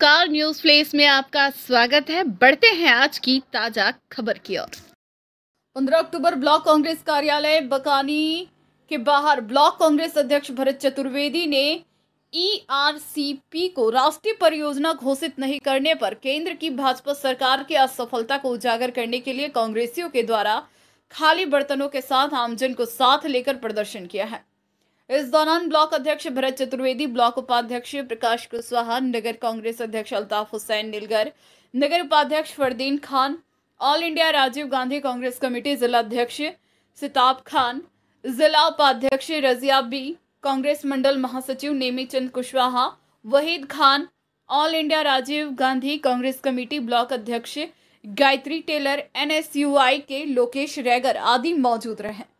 car news place में आपका स्वागत है बढ़ते हैं आज की ताजा खबर की ओर 15 अक्टूबर ब्लॉक कांग्रेस कार्यालय बकानी के बाहर ब्लॉक कांग्रेस अध्यक्ष भरत चतुर्वेदी ने ईआरसीपी e को राष्ट्रीय परियोजना घोषित नहीं करने पर केंद्र की भाजपा सरकार की असफलता को उजागर करने के लिए कांग्रेसियों के द्वारा खाली बर्तनों के साथ आमजन को साथ लेकर प्रदर्शन किया है इस दौरान ब्लॉक अध्यक्ष भरत चतुर्वेदी ब्लॉक उपाध्यक्ष प्रकाश कुशवाहा नगर कांग्रेस अध्यक्ष अल्ताफ हुसैन नीलगर नगर उपाध्यक्ष Fardeen Khan all India Rajiv Gandhi Congress committee जिला अध्यक्ष सिताब खान जिला उपाध्यक्ष रजिया बी कांग्रेस मंडल महासचिव Nemi Chand Kushwaha Waheed Khan all India Rajiv Gandhi Congress committee block अध्यक्ष गायत्री टेलर एनएसयूआई के लोकेश रैगर आदि मौजूद रहे